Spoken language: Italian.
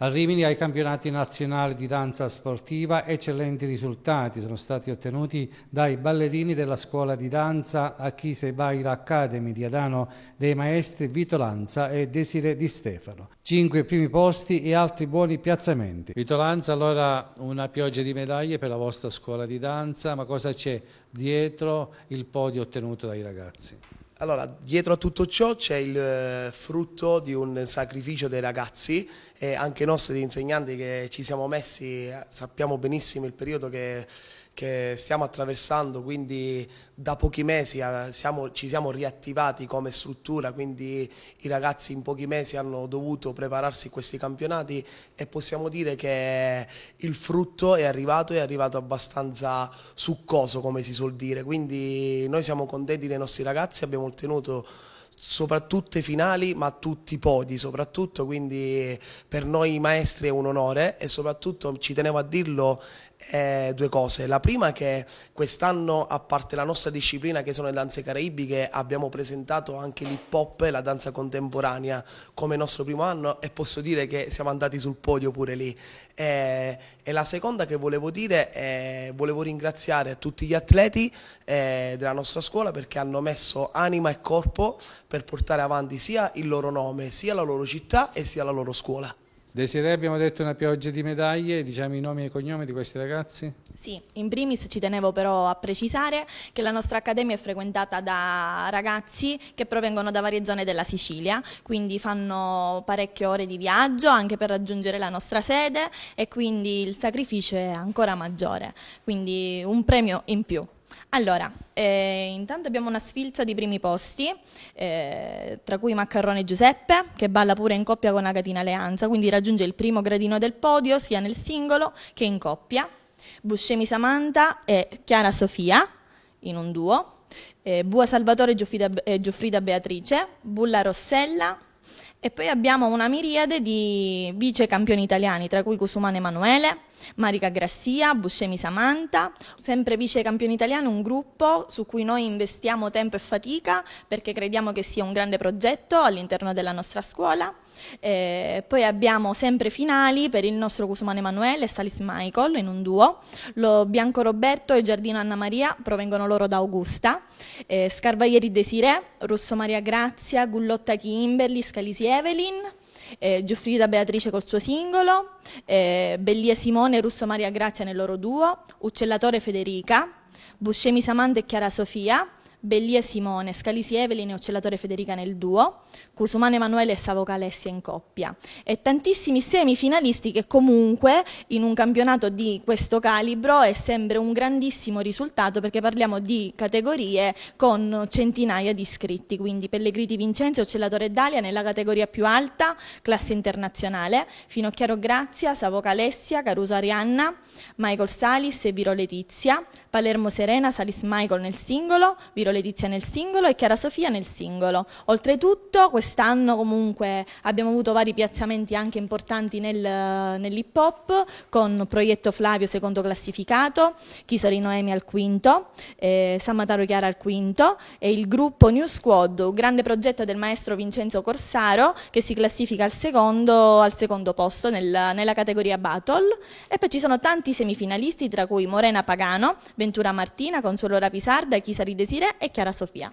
A Rimini ai campionati nazionali di danza sportiva eccellenti risultati sono stati ottenuti dai ballerini della scuola di danza Achise Baila Academy di Adano dei maestri Vito Lanza e Desire Di Stefano. Cinque primi posti e altri buoni piazzamenti. Vito Lanza allora una pioggia di medaglie per la vostra scuola di danza, ma cosa c'è dietro il podio ottenuto dai ragazzi? Allora, dietro a tutto ciò c'è il eh, frutto di un sacrificio dei ragazzi e anche nostri insegnanti che ci siamo messi, eh, sappiamo benissimo il periodo che che stiamo attraversando, quindi da pochi mesi eh, siamo, ci siamo riattivati come struttura, quindi i ragazzi in pochi mesi hanno dovuto prepararsi a questi campionati e possiamo dire che il frutto è arrivato, è arrivato abbastanza succoso come si suol dire, quindi noi siamo contenti dei nostri ragazzi, abbiamo ottenuto soprattutto i finali, ma tutti i podi soprattutto, quindi eh, per noi maestri è un onore e soprattutto ci tenevo a dirlo eh, due cose. La prima è che quest'anno, a parte la nostra disciplina che sono le danze caraibiche, abbiamo presentato anche l'hip hop e la danza contemporanea come nostro primo anno e posso dire che siamo andati sul podio pure lì. Eh, e la seconda che volevo dire è volevo ringraziare tutti gli atleti eh, della nostra scuola perché hanno messo anima e corpo per portare avanti sia il loro nome, sia la loro città e sia la loro scuola. Desiree, abbiamo detto una pioggia di medaglie, diciamo i nomi e i cognomi di questi ragazzi? Sì, in primis ci tenevo però a precisare che la nostra accademia è frequentata da ragazzi che provengono da varie zone della Sicilia, quindi fanno parecchie ore di viaggio anche per raggiungere la nostra sede e quindi il sacrificio è ancora maggiore, quindi un premio in più. Allora, eh, intanto abbiamo una sfilza di primi posti, eh, tra cui Maccarrone Giuseppe, che balla pure in coppia con Agatina Leanza, quindi raggiunge il primo gradino del podio sia nel singolo che in coppia. Buscemi Samantha e Chiara Sofia in un duo, eh, Bua Salvatore e Giuffrida Beatrice, Bulla Rossella, e poi abbiamo una miriade di vice campioni italiani, tra cui Cusumane Emanuele, Marica Grassia, Buscemi Samantha, sempre vice campione italiano, un gruppo su cui noi investiamo tempo e fatica perché crediamo che sia un grande progetto all'interno della nostra scuola. Eh, poi abbiamo sempre finali per il nostro Guzmán Emanuele e Stalis Michael in un duo, lo Bianco Roberto e Giardino Anna Maria provengono loro da Augusta, eh, Scarvaieri Desiree, Russo Maria Grazia, Gullotta Kimberly, Scalisi Evelyn, eh, Giuffrida Beatrice col suo singolo, eh, Bellia Simone e Russo Maria Grazia nel loro duo, Uccellatore Federica, Buscemi Samante e Chiara Sofia, Bellia Simone, Scalisi Evelyn e Occellatore Federica nel duo, Cusumane Emanuele e Savoca Alessia in coppia e tantissimi semifinalisti che comunque in un campionato di questo calibro è sempre un grandissimo risultato perché parliamo di categorie con centinaia di iscritti, quindi Pellegriti Vincenzo Occellatore Dalia nella categoria più alta, classe internazionale, Finocchiaro Grazia, Savoca Alessia, Caruso Arianna, Michael Salis e Viro Letizia, Palermo Serena, Salis Michael nel singolo, Viro Ciro Letizia nel singolo e Chiara Sofia nel singolo. Oltretutto quest'anno comunque abbiamo avuto vari piazzamenti anche importanti nel, nell'hip hop con Proietto Flavio secondo classificato, Chisori Noemi al quinto, eh, Mataro Chiara al quinto e il gruppo New Squad, un grande progetto del maestro Vincenzo Corsaro che si classifica al secondo, al secondo posto nel, nella categoria Battle e poi ci sono tanti semifinalisti tra cui Morena Pagano, Ventura Martina, Consuelo Rapisarda, Chisari Desire e Chiara Sofia.